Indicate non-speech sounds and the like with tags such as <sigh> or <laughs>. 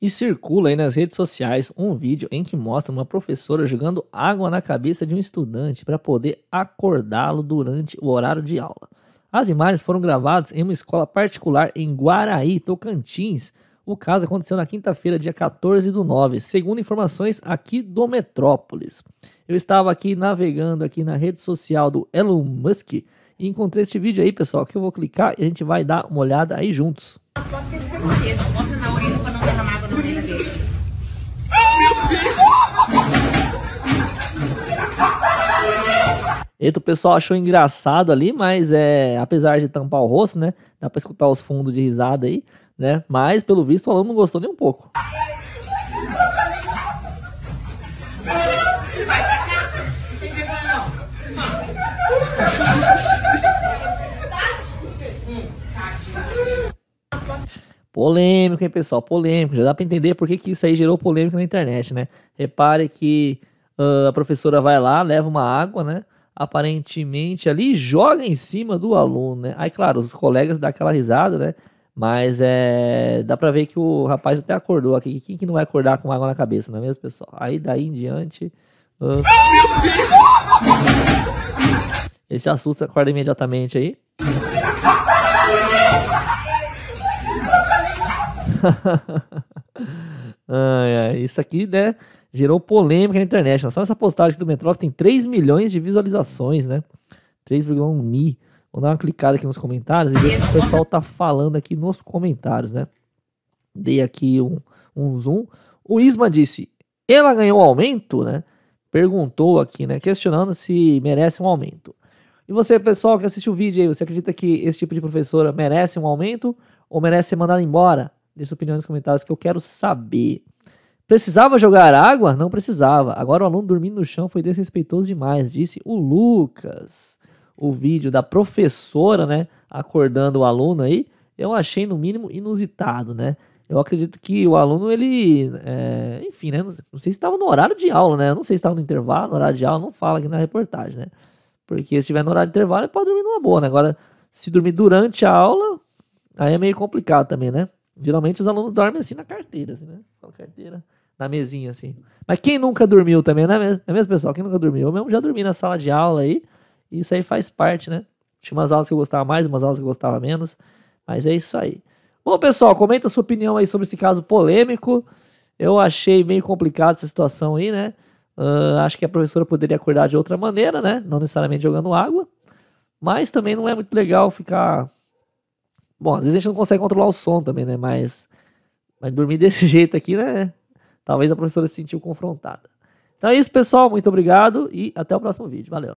E circula aí nas redes sociais um vídeo em que mostra uma professora jogando água na cabeça de um estudante para poder acordá-lo durante o horário de aula. As imagens foram gravadas em uma escola particular em Guaraí, Tocantins. O caso aconteceu na quinta-feira, dia 14 do 9, segundo informações aqui do Metrópolis. Eu estava aqui navegando aqui na rede social do Elon Musk e encontrei este vídeo aí, pessoal, que eu vou clicar e a gente vai dar uma olhada aí juntos. Pode ter certeza, Eita, o pessoal achou engraçado ali, mas é, apesar de tampar o rosto, né? Dá pra escutar os fundos de risada aí, né? Mas, pelo visto, o aluno não gostou nem um pouco. Polêmico, hein, pessoal? Polêmico. Já dá para entender por que, que isso aí gerou polêmica na internet, né? Repare que uh, a professora vai lá, leva uma água, né? Aparentemente ali joga em cima do aluno, né? Aí, claro, os colegas dão aquela risada, né? Mas é, dá para ver que o rapaz até acordou aqui. Quem que não vai acordar com água na cabeça, não é mesmo, pessoal? Aí daí em diante. Uh, ele se assusta, acorda imediatamente aí. <laughs> isso aqui, né, gerou polêmica na internet. Só essa postagem do Metrópole tem 3 milhões de visualizações, né? 3,1 mil. Vou dar uma clicada aqui nos comentários e ver o que o pessoal tá falando aqui nos comentários, né? Dei aqui um, um zoom. O Isma disse: ela ganhou aumento, né? Perguntou aqui, né? Questionando se merece um aumento. E você, pessoal que assiste o vídeo aí, você acredita que esse tipo de professora merece um aumento ou merece ser mandada embora? Deixa sua opinião nos comentários que eu quero saber. Precisava jogar água? Não precisava. Agora o aluno dormindo no chão foi desrespeitoso demais, disse o Lucas. O vídeo da professora, né, acordando o aluno aí, eu achei no mínimo inusitado, né? Eu acredito que o aluno, ele, é, enfim, né, não sei se estava no horário de aula, né? Eu não sei se estava no intervalo, no horário de aula, não fala aqui na reportagem, né? Porque se estiver no horário de intervalo, ele pode dormir numa boa, né? Agora, se dormir durante a aula, aí é meio complicado também, né? Geralmente os alunos dormem assim na carteira, assim, né? Na carteira, na mesinha, assim. Mas quem nunca dormiu também, né? É mesmo, pessoal? Quem nunca dormiu? Eu mesmo já dormi na sala de aula aí. E isso aí faz parte, né? Tinha umas aulas que eu gostava mais, umas aulas que eu gostava menos. Mas é isso aí. Bom, pessoal, comenta a sua opinião aí sobre esse caso polêmico. Eu achei meio complicado essa situação aí, né? Uh, acho que a professora poderia acordar de outra maneira, né? Não necessariamente jogando água. Mas também não é muito legal ficar Bom, às vezes a gente não consegue controlar o som também, né? Mas, mas dormir <laughs> desse jeito aqui, né? Talvez a professora se sentiu confrontada. Então é isso, pessoal. Muito obrigado e até o próximo vídeo. Valeu!